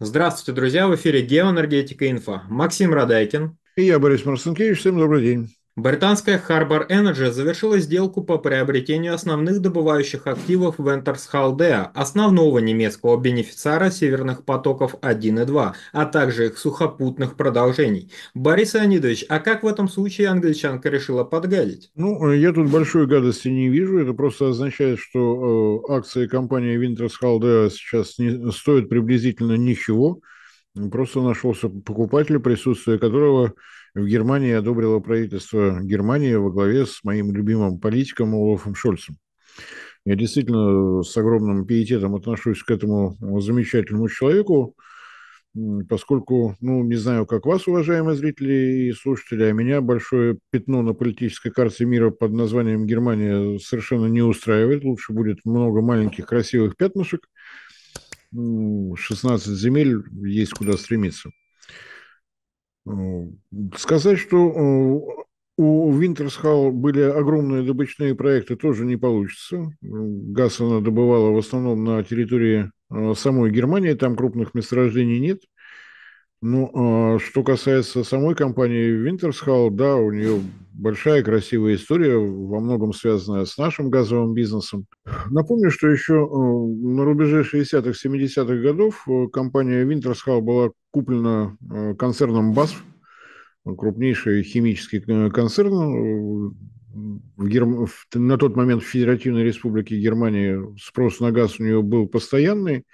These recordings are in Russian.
Здравствуйте, друзья! В эфире «Геоэнергетика. Инфа». Максим Радайкин. И я, Борис Марсенкевич. Всем добрый день. Британская Harbor Energy завершила сделку по приобретению основных добывающих активов Вентерс Халдеа, основного немецкого бенефициара «Северных потоков 1 и 2», а также их сухопутных продолжений. Борис Леонидович, а как в этом случае англичанка решила подгадить? Ну, э, я тут большой гадости не вижу. Это просто означает, что э, акции компании Вентерс Халдеа сейчас не, стоят приблизительно ничего. Просто нашелся покупатель, присутствие которого в Германии одобрило правительство Германии во главе с моим любимым политиком Олафом Шольцем. Я действительно с огромным пиететом отношусь к этому замечательному человеку, поскольку, ну, не знаю, как вас, уважаемые зрители и слушатели, а меня большое пятно на политической карте мира под названием Германия совершенно не устраивает. Лучше будет много маленьких красивых пятнышек – 16 ну, земель есть куда стремиться. Э, сказать, что э, у Винтерсхал были огромные добычные проекты, тоже не получится. Газ она добывала в основном на территории э, самой Германии, там крупных месторождений нет. но ну, а что касается самой компании Винтерсхал, да, у нее большая красивая история, во многом связанная с нашим газовым бизнесом. Напомню, что еще э, на рубеже 60-х, 70-х годов э, компания Wintershall была куплена э, концерном BASF, крупнейший химический концерн. В Герм... На тот момент в Федеративной Республике Германии спрос на газ у нее был постоянный.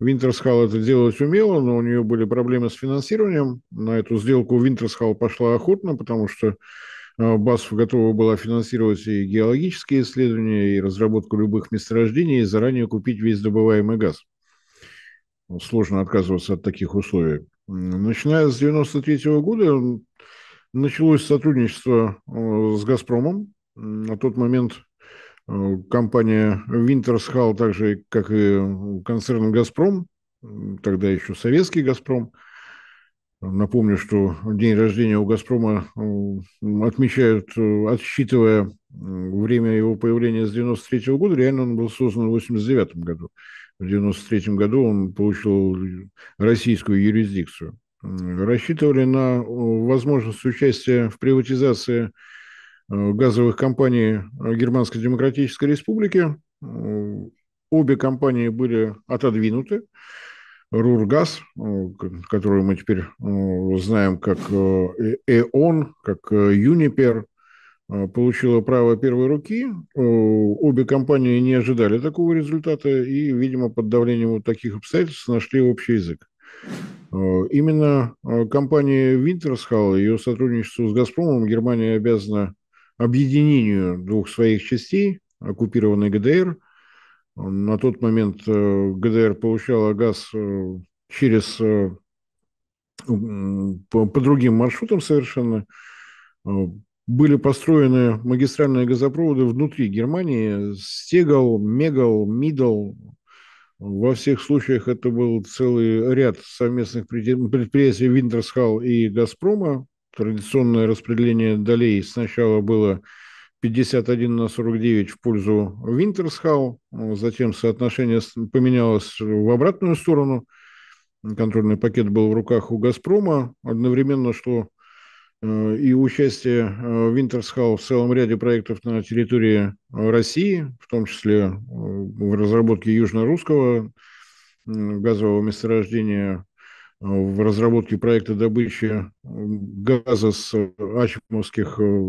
Винтерсхал это делать умело, но у нее были проблемы с финансированием. На эту сделку Винтерсхал пошла охотно, потому что а, БАСФ готова была финансировать и геологические исследования, и разработку любых месторождений, и заранее купить весь добываемый газ. Ну, сложно отказываться от таких условий. Начиная с 1993 года началось сотрудничество а, с «Газпромом». На тот момент а, компания «Винтерсхал», так же, как и концерн «Газпром», тогда еще советский «Газпром», Напомню, что день рождения у «Газпрома» э, отмечают, э, отсчитывая время его появления с 93 -го года. Реально он был создан в 89 году. В 93 году он получил э, российскую юрисдикцию. Рассчитывали на возможность участия в приватизации газовых компаний Германской Демократической Республики. Обе компании были отодвинуты. Рургаз, э, которую мы теперь э, знаем как э, ЭОН, как Юнипер, получила право первой руки. Обе компании не ожидали такого результата и, видимо, под давлением вот таких обстоятельств нашли общий язык. Именно компания Винтерсхал, ее сотрудничество с «Газпромом» Германия обязана объединению двух своих частей, оккупированной ГДР – на тот момент э, ГДР получала газ э, через э, по, по другим маршрутам совершенно. Были построены магистральные газопроводы внутри Германии. Стегал, Мегал, Мидл. Во всех случаях это был целый ряд совместных предприятий Винтерсхал и Газпрома. Традиционное распределение долей сначала было 51 на 49 в пользу Винтерсхау. Затем соотношение поменялось в обратную сторону. Контрольный пакет был в руках у «Газпрома». Одновременно шло э, и участие э, Винтерсхау в целом ряде проектов на территории России, в том числе э, в разработке южно-русского газового месторождения в разработке проекта добычи э, газа с э, ачмовских э,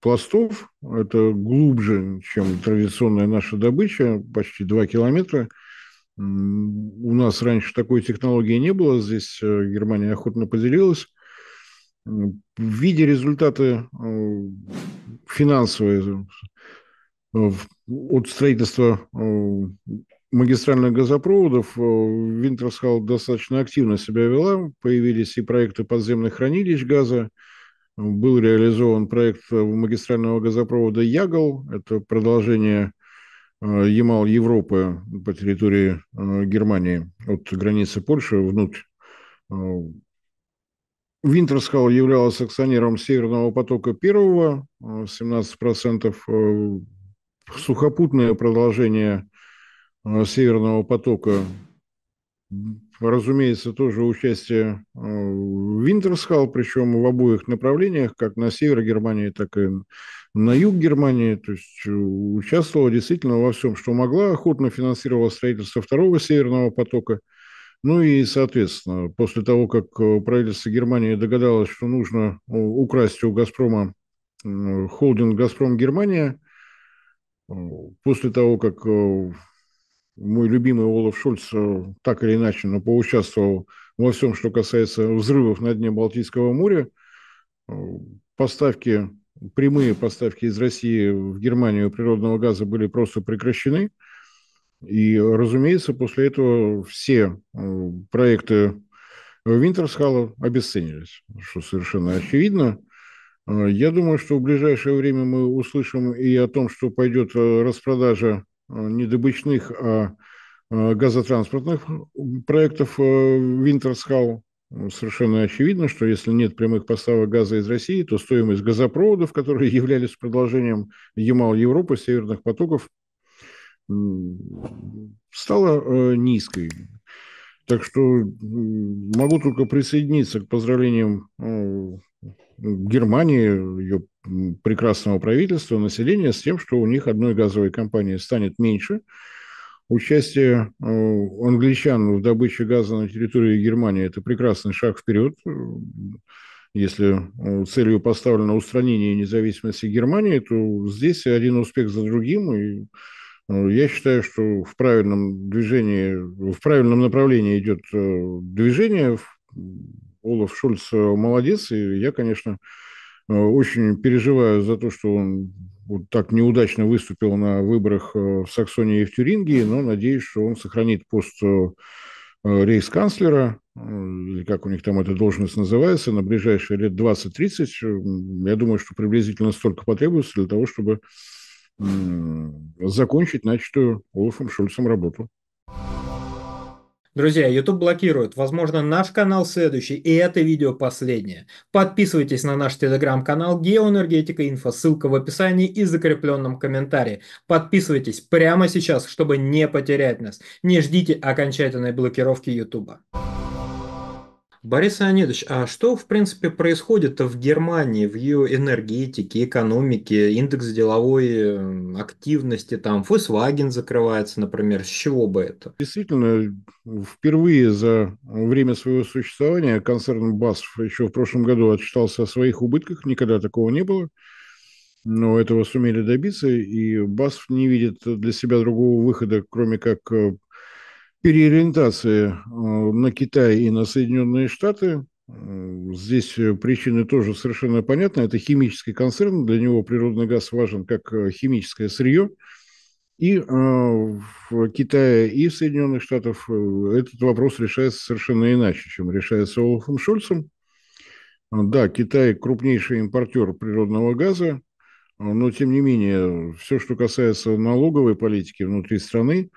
пластов. Это глубже, чем традиционная наша добыча, почти 2 километра. У нас раньше такой технологии не было, здесь Германия охотно поделилась. В виде результаты финансовые от строительства магистральных газопроводов э, Винтерсхал достаточно активно себя вела. Появились и проекты подземных хранилищ газа. Был реализован проект э, магистрального газопровода Ягол. Это продолжение э, Ямал Европы по территории Германии от границы Польши внутрь. Винтерсхал являлась акционером Северного потока первого, 17%. Сухопутное продолжение Э, Северного потока, разумеется, тоже участие э, Винтерсхал, причем в обоих направлениях, как на север Германии, так и на юг Германии, то есть э, участвовала действительно во всем, что могла, охотно финансировала строительство второго Северного потока. Ну и, соответственно, после того, как правительство Германии догадалось, что нужно украсть у «Газпрома» холдинг «Газпром Германия», после того, как мой любимый Олаф Шульц э, так или иначе, но поучаствовал во всем, что касается взрывов на дне Балтийского моря. Э, поставки, прямые поставки из России в Германию природного газа были просто прекращены. И, разумеется, после этого все э, проекты Винтерсхала обесценились, что совершенно очевидно. Я думаю, что в ближайшее время мы услышим и о том, что пойдет распродажа Э, не добычных, а, а газотранспортных проектов э, Винтерсхау. Ну, совершенно очевидно, что если нет прямых поставок газа из России, то стоимость газопроводов, которые являлись продолжением Ямал-Европы, северных потоков, стала э, низкой. Так что могу только присоединиться к поздравлениям Германии, ее прекрасного правительства, населения, с тем, что у них одной газовой компании станет меньше. Участие э, англичан в добыче газа на территории Германии – это прекрасный шаг вперед, если э, целью поставлено устранение независимости Германии, то здесь один успех за другим. И э, я считаю, что в правильном движении, в правильном направлении идет движение, Олаф Шульц э, молодец, и я, конечно, э, очень переживаю за то, что он вот так неудачно выступил на выборах э, в Саксонии и в Тюрингии, но надеюсь, что он сохранит пост рейс-канцлера, или как у них там эта должность называется, на ближайшие лет 20-30. Я думаю, что приблизительно столько потребуется для того, чтобы закончить начатую Олафом Шульцем работу. Друзья, YouTube блокирует. Возможно, наш канал следующий, и это видео последнее. Подписывайтесь на наш телеграм-канал Геоэнергетика Инфо, ссылка в описании и закрепленном комментарии. Подписывайтесь прямо сейчас, чтобы не потерять нас. Не ждите окончательной блокировки YouTube. Борис Леонидович, а что, в принципе, происходит в Германии, в ее энергетике, экономике, индекс деловой эм, активности, там, Volkswagen закрывается, например, с чего бы это? Действительно, впервые за время своего существования концерн БАСФ еще в прошлом году отчитался о своих убытках, никогда такого не было, но этого сумели добиться, и БАСФ не видит для себя другого выхода, кроме как э, переориентации э, на Китай и на Соединенные Штаты. Э, здесь э, причины тоже совершенно понятны. Это химический концерн, для него природный газ важен как химическое сырье. И в Китае, и в Соединенных Штатах этот вопрос решается совершенно иначе, чем решается Олафом Шольцем. Да, Китай крупнейший импортер природного газа, но тем не менее, все, что касается налоговой политики внутри страны,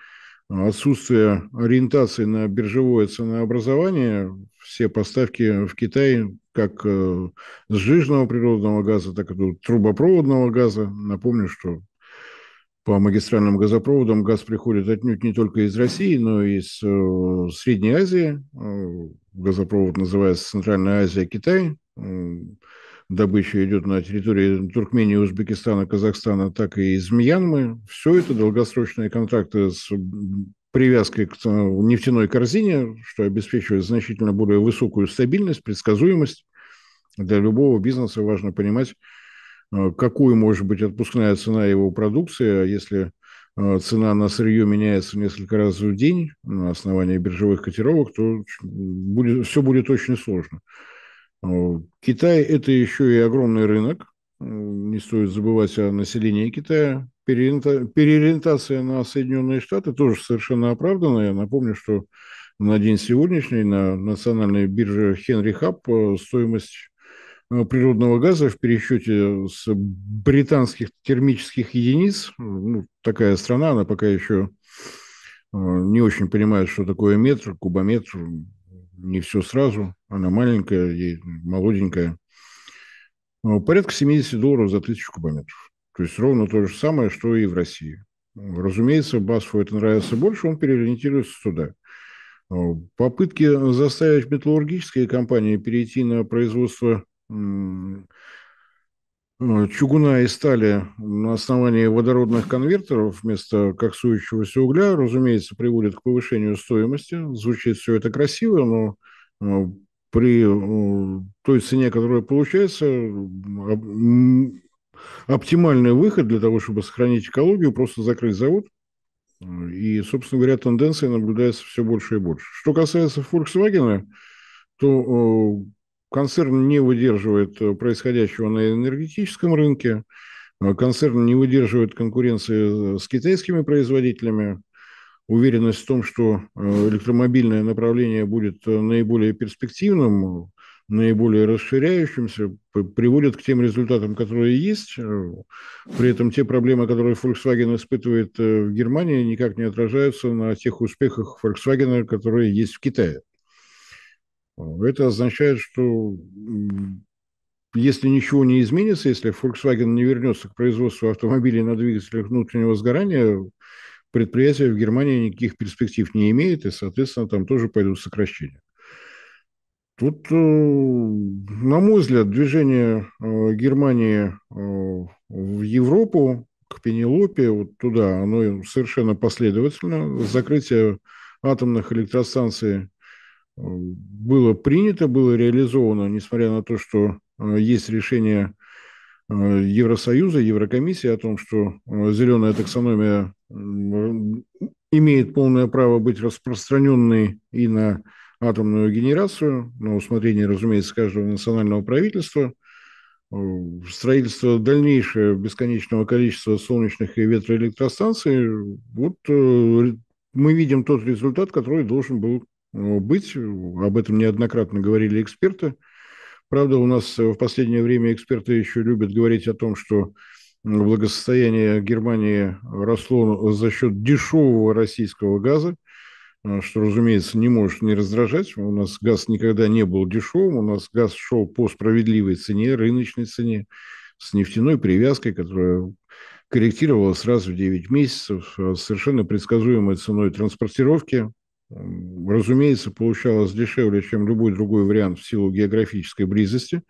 отсутствие ориентации на биржевое ценообразование, все поставки в Китай как э, сжиженного природного газа, так и трубопроводного газа. Напомню, что по магистральным газопроводам газ приходит отнюдь не только из России, но и из э, Средней Азии. Э, газопровод называется Центральная Азия-Китай добыча идет на территории Туркмении, Узбекистана, Казахстана, так и из Мьянмы. Все это долгосрочные контракты с привязкой к э, нефтяной корзине, что обеспечивает значительно более высокую стабильность, предсказуемость. Для любого бизнеса важно понимать, э, какую может быть отпускная цена его продукции, а если э, цена на сырье меняется несколько раз в день на основании биржевых котировок, то будет, все будет очень сложно. Э, Китай – это еще и огромный рынок. Э, не стоит забывать о населении Китая. Переориентация на Соединенные Штаты тоже совершенно оправдана. Я напомню, что на день сегодняшний на национальной бирже Хенри Хаб э, стоимость природного газа в пересчете с британских термических единиц, ну, такая страна, она пока еще не очень понимает, что такое метр, кубометр, не все сразу. Она маленькая, ей молоденькая. Ну, порядка 70 долларов за тысячу кубометров. То есть ровно то же самое, что и в России. Разумеется, Басфу это нравится больше, он переориентируется туда. Попытки заставить металлургические компании перейти на производство ну, чугуна и стали на основании водородных конвертеров вместо коксующегося угля, разумеется, приводит к повышению стоимости. Звучит все это красиво, но ну, при э, той цене, которая получается, оптимальный выход для того, чтобы сохранить экологию, просто закрыть завод. И, собственно говоря, тенденция наблюдается все больше и больше. Что касается Volkswagen, то э, Концерн не выдерживает э, происходящего на энергетическом рынке, э, концерн не выдерживает конкуренции э, с китайскими производителями. Уверенность в том, что электромобильное направление будет наиболее перспективным, наиболее расширяющимся, приводит к тем результатам, которые есть. При этом те проблемы, которые Volkswagen испытывает в Германии, никак не отражаются на тех успехах Volkswagen, которые есть в Китае. Это означает, что если ничего не изменится, если Volkswagen не вернется к производству автомобилей на двигателях внутреннего сгорания, предприятие в Германии никаких перспектив не имеет, и, соответственно, там тоже пойдут сокращения. Тут, э, на мой взгляд, движение э, Германии э, в Европу, к Пенелопе, вот туда, оно совершенно последовательно. Закрытие атомных электростанций было принято, было реализовано, несмотря на то, что э, есть решение э, Евросоюза, Еврокомиссии о том, что э, зеленая таксономия имеет полное право быть распространенной и на атомную генерацию, на усмотрение, разумеется, каждого национального правительства, строительство дальнейшего бесконечного количества солнечных и ветроэлектростанций, вот мы видим тот результат, который должен был Э, быть. Об этом неоднократно говорили эксперты. Правда, у нас в последнее время эксперты еще любят говорить о том, что благосостояние Германии росло за счет дешевого российского газа, э, что, разумеется, не может не раздражать. У нас газ никогда не был дешевым, у нас газ шел по справедливой цене, рыночной цене, с нефтяной привязкой, которая корректировалась раз в 9 месяцев, э, совершенно предсказуемой ценой транспортировки, разумеется, получалось дешевле, чем любой другой вариант в силу географической близости.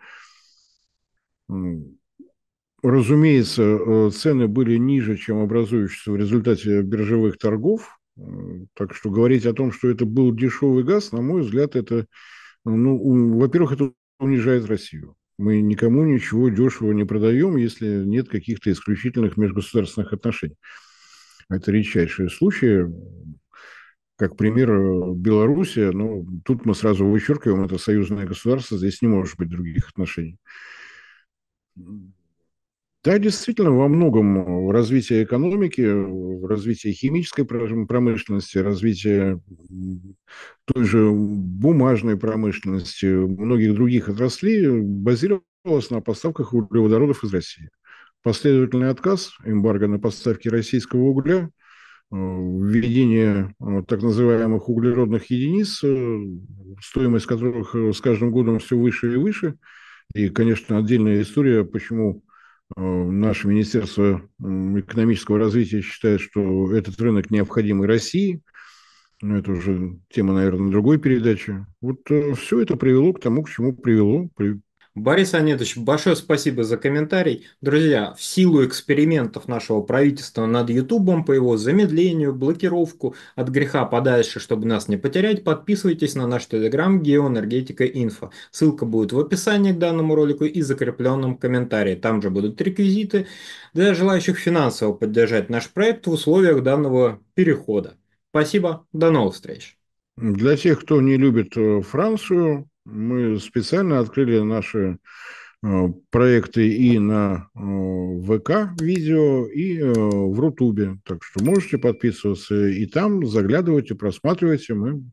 Разумеется, э, цены были ниже, чем образующиеся в результате биржевых торгов. Так что говорить о том, что это был дешевый газ, на мой взгляд, это, ну, во-первых, это унижает Россию. Мы никому ничего дешевого не продаем, если нет каких-то исключительных межгосударственных отношений. Это редчайшие случаи как пример э, Белоруссия, но ну, тут мы сразу вычеркиваем, это союзное государство, здесь не может быть других отношений. Да, действительно, во многом э, развитие экономики, развитие химической промышленности, развитие той же бумажной промышленности, многих других отраслей базировалось на поставках углеводородов из России. Последовательный отказ, эмбарго на поставки российского угля Э, введение э, так называемых углеродных единиц, э, стоимость которых с каждым годом все выше и выше. И, конечно, отдельная история, почему наше Министерство экономического развития считает, что этот рынок необходим и России. Но это уже тема, наверное, другой передачи. Вот все это привело к тому, к чему привело. Борис Анетович, большое спасибо за комментарий. Друзья, в силу экспериментов нашего правительства над Ютубом по его замедлению, блокировку от греха подальше, чтобы нас не потерять, подписывайтесь на наш телеграм Геоэнергетика Инфо. Ссылка будет в описании к данному ролику и закрепленном комментарии. Там же будут реквизиты для желающих финансово поддержать наш проект в условиях данного перехода. Спасибо, до новых встреч. Для тех, кто не любит э, Францию, мы специально открыли наши э, проекты и на э, ВК видео, и э, в Рутубе. Так что можете подписываться и там, заглядывайте, просматривайте. Мы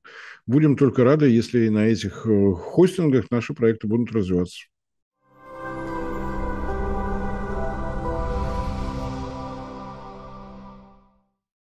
будем только рады, если на этих хостингах наши проекты будут развиваться.